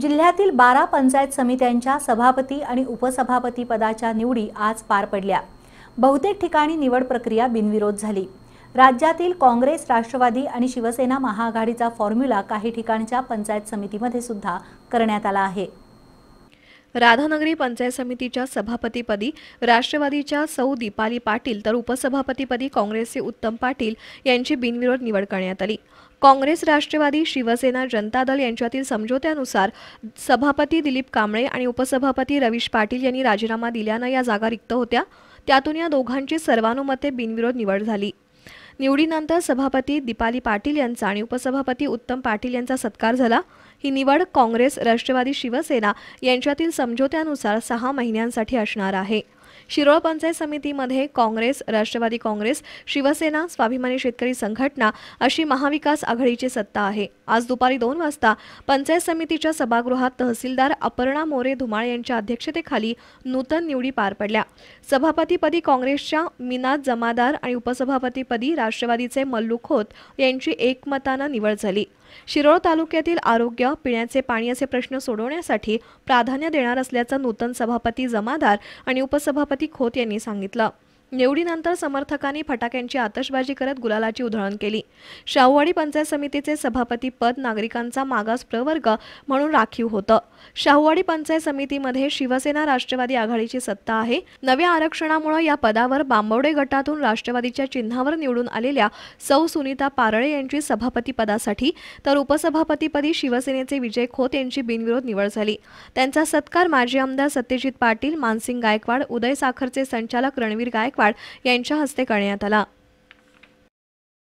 जिल्ह्यातील बारा पंचायत समित्यांच्या सभापती आणि उपसभापती पदाच्या निवडी आज पार पडल्या बहुतेक ठिकाणी निवड प्रक्रिया बिनविरोध झाली राज्यातील काँग्रेस राष्ट्रवादी आणि शिवसेना महाआघाडीचा फॉर्म्युला काही ठिकाणच्या पंचायत समितीमध्ये सुद्धा करण्यात आला आहे राधानगरी पंचायत समितीच्या सभापतीपदी राष्ट्रवादीच्या सौ दीपाली पाटील तर उपसभापतीपदी काँग्रेसचे उत्तम पाटील यांची बिनविरोध निवड करण्यात आली काँग्रेस राष्ट्रवादी शिवसेना जनता दल यांच्यातील समझोत्यानुसार सभापती दिलीप कांबळे आणि उपसभापती रवीश पाटील यांनी राजीनामा दिल्यानं या जागा रिक्त होत्या त्यातून या दोघांची सर्वानुमते बिनविरोध निवड झाली निवडीनंतर सभापती दीपाली पाटील यांचा आणि उपसभापती उत्तम पाटील यांचा सत्कार झाला ही निवड काँग्रेस राष्ट्रवादी शिवसेना यांच्यातील समझोत्यानुसार सहा महिन्यांसाठी असणार आहे शिरोळ पंचायत समितीमध्ये काँग्रेस राष्ट्रवादी काँग्रेस शिवसेना स्वाभिमानी शेतकरी संघटना अशी महाविकास आघाडीची सत्ता आहे आज दुपारी दोन वाजता पंचायत समितीच्या सभागृहात तहसीलदार अपर्णा मोरे धुमाळ यांच्या अध्यक्षतेखाली नूतन निवडी पार पडल्या सभापतीपदी काँग्रेसच्या मिनाद जमादार आणि उपसभापतीपदी राष्ट्रवादीचे मल्लू खोत यांची एकमतानं निवड झाली शिरोळ तालुक्यातील आरोग्य पिण्याचे पाणी असे प्रश्न सोडवण्यासाठी प्राधान्य देणार असल्याचं नूतन सभापती जमादार आणि उपसभापती खोत यांनी सांगितलं निवडीनंतर समर्थकांनी फटाक्यांची आतषबाजी करत गुलालाची उधळण केली शाहूवाडी पंचायत समितीचे सभापती पद नागरिकांचा मागास प्रवर्ग म्हणून राखीव होतं शाहूवाडी पंचायत समितीमध्ये शिवसेना राष्ट्रवादी आघाडीची सत्ता आहे नव्या आरक्षणामुळे या पदावर बांबवडे गटातून राष्ट्रवादीच्या चिन्हावर निवडून आलेल्या सौ सुनीता पारळे यांची सभापती पदासाठी तर उपसभापतीपदी शिवसेनेचे विजय खोत यांची बिनविरोध निवड झाली त्यांचा सत्कार माजी आमदार सत्यजित पाटील मानसिंग गायकवाड उदय साखरचे संचालक रणवीर गायकवाड गायकवाड यांच्या हस्ते करण्यात आला